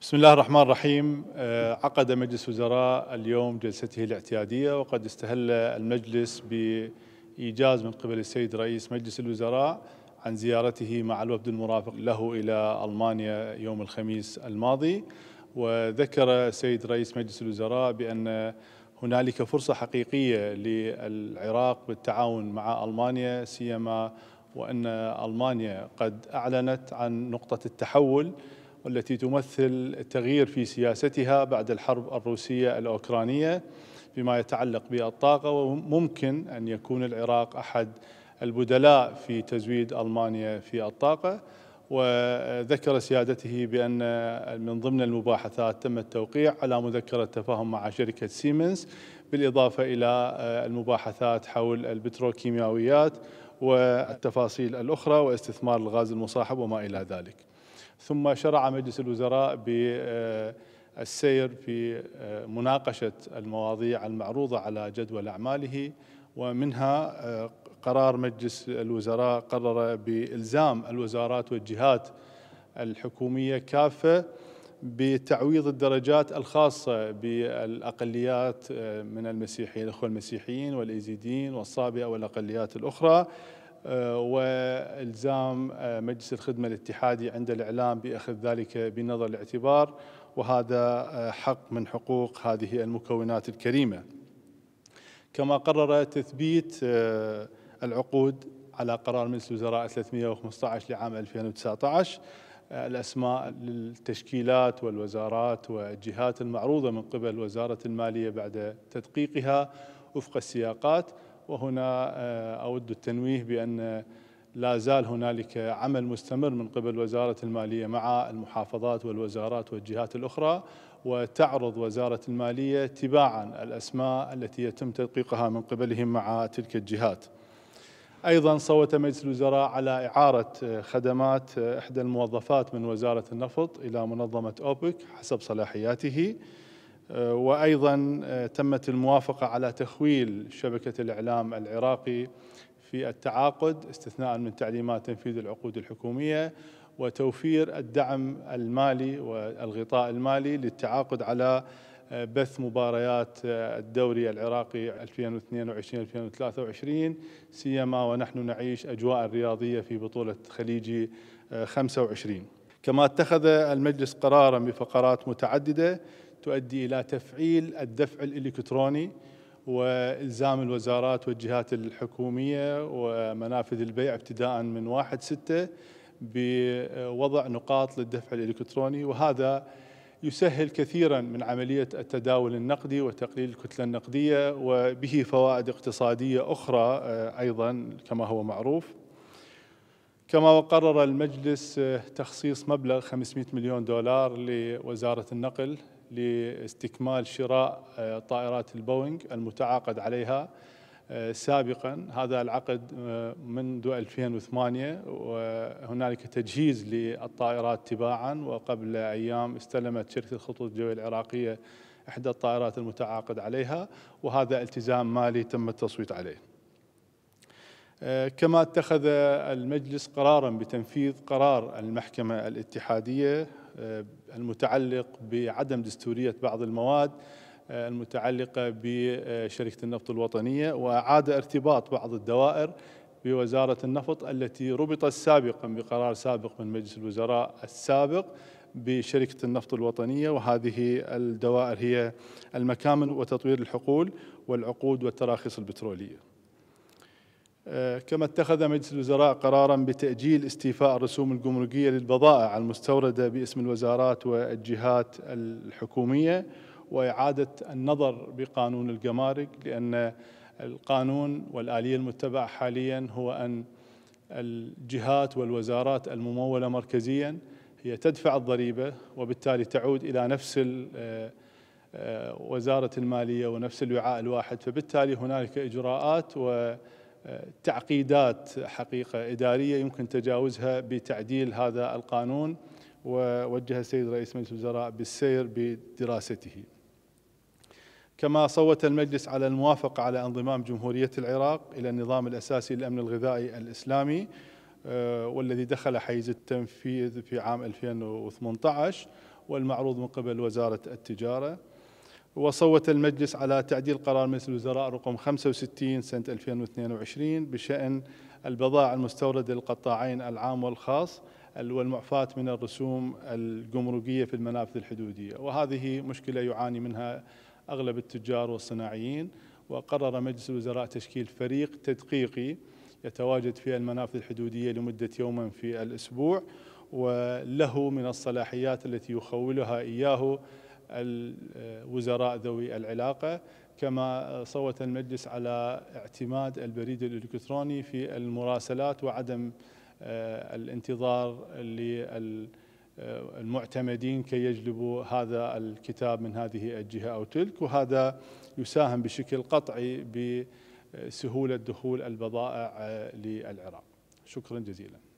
بسم الله الرحمن الرحيم آه، عقد مجلس وزراء اليوم جلسته الاعتيادية وقد استهل المجلس بإيجاز من قبل السيد رئيس مجلس الوزراء عن زيارته مع الوفد المرافق له إلى ألمانيا يوم الخميس الماضي وذكر السيد رئيس مجلس الوزراء بأن هنالك فرصة حقيقية للعراق بالتعاون مع ألمانيا سيما وأن ألمانيا قد أعلنت عن نقطة التحول والتي تمثل التغيير في سياستها بعد الحرب الروسية الأوكرانية بما يتعلق بالطاقة وممكن أن يكون العراق أحد البدلاء في تزويد ألمانيا في الطاقة وذكر سيادته بأن من ضمن المباحثات تم التوقيع على مذكرة تفاهم مع شركة سيمنز بالإضافة إلى آه، المباحثات حول البتروكيماويات والتفاصيل الأخرى واستثمار الغاز المصاحب وما إلى ذلك ثم شرع مجلس الوزراء بالسير آه، في آه، مناقشة المواضيع المعروضة على جدول أعماله ومنها آه، قرار مجلس الوزراء قرر بإلزام الوزارات والجهات الحكومية كافة بتعويض الدرجات الخاصة بالأقليات من المسيحيين الأخوة المسيحيين والإيزيديين والصابئة والأقليات الأخرى آه، والزام آه، مجلس الخدمه الاتحادي عند الاعلام باخذ ذلك بنظر الاعتبار وهذا آه، حق من حقوق هذه المكونات الكريمه. كما قرر تثبيت العقود على قرار مجلس الوزراء 315 لعام 2019 الاسماء للتشكيلات والوزارات والجهات المعروضه من قبل وزاره الماليه بعد تدقيقها وفق السياقات وهنا آه، أود التنويه بأن لا زال هنالك عمل مستمر من قبل وزارة المالية مع المحافظات والوزارات والجهات الأخرى وتعرض وزارة المالية تباعا الأسماء التي يتم تدقيقها من قبلهم مع تلك الجهات أيضا صوت مجلس الوزراء على إعارة آه، خدمات آه، إحدى الموظفات من وزارة النفط إلى منظمة أوبك حسب صلاحياته آه، وأيضا آه، تمت الموافقة على تخويل شبكة الإعلام العراقي في التعاقد استثناء من تعليمات تنفيذ العقود الحكومية وتوفير الدعم المالي والغطاء المالي للتعاقد على آه، بث مباريات الدوري العراقي 2022-2023 سيما ونحن نعيش أجواء رياضية في بطولة خليجي 25 كما اتخذ المجلس قرارا بفقرات متعددة تؤدي إلى تفعيل الدفع الإلكتروني والزام الوزارات والجهات الحكوميه ومنافذ البيع ابتداء من 1 6 بوضع نقاط للدفع الالكتروني وهذا يسهل كثيرا من عمليه التداول النقدي وتقليل الكتله النقديه وبه فوائد اقتصاديه اخرى آه، ايضا كما هو معروف. كما وقرر المجلس آه، تخصيص مبلغ 500 مليون دولار لوزاره النقل لاستكمال شراء آه، طائرات البوينغ المتعاقد عليها آه، سابقا هذا العقد آه، منذ 2008 وهنالك تجهيز للطائرات تباعا وقبل ايام استلمت شركه الخطوط الجويه العراقيه احدى الطائرات المتعاقد عليها وهذا التزام مالي تم التصويت عليه آه، كما اتخذ المجلس قرارا بتنفيذ قرار المحكمة الاتحادية آه، المتعلق بعدم دستورية بعض المواد آه، المتعلقة بشركة النفط الوطنية وأعاد ارتباط بعض الدوائر بوزارة النفط التي ربطت سابقا بقرار سابق من مجلس الوزراء السابق بشركة النفط الوطنية وهذه الدوائر هي المكامن وتطوير الحقول والعقود والتراخيص البترولية آه، كما اتخذ مجلس الوزراء قرارا بتأجيل استيفاء الرسوم الجمركية للبضائع المستوردة باسم الوزارات والجهات الحكومية وإعادة النظر بقانون الجمارك لأن القانون والآلية المتبعة حاليا هو أن الجهات والوزارات الممولة مركزيا هي تدفع الضريبة وبالتالي تعود إلى نفس آه، آه، وزارة المالية ونفس الوعاء الواحد فبالتالي هنالك إجراءات و تعقيدات حقيقة إدارية يمكن تجاوزها بتعديل هذا القانون ووجه السيد رئيس مجلس الوزراء بالسير بدراسته كما صوت المجلس على الموافقة على انضمام جمهورية العراق إلى النظام الأساسي للأمن الغذائي الإسلامي آه، والذي دخل حيز التنفيذ في عام 2018 والمعروض من قبل وزارة التجارة وصوت المجلس على تعديل قرار مجلس الوزراء رقم 65 سنة 2022 بشأن البضائع المستوردة للقطاعين العام والخاص والمعفاة من الرسوم الجمركية في المنافذ الحدودية وهذه مشكلة يعاني منها أغلب التجار والصناعيين وقرر مجلس الوزراء تشكيل فريق تدقيقي يتواجد في المنافذ الحدودية لمدة يوما في الأسبوع وله من الصلاحيات التي يخولها إياه الوزراء ذوي العلاقة كما صوت المجلس على اعتماد البريد الإلكتروني في المراسلات وعدم آه، الانتظار للمعتمدين كي يجلبوا هذا الكتاب من هذه الجهة أو تلك وهذا يساهم بشكل قطعي بسهولة دخول البضائع آه، للعراق شكرا جزيلا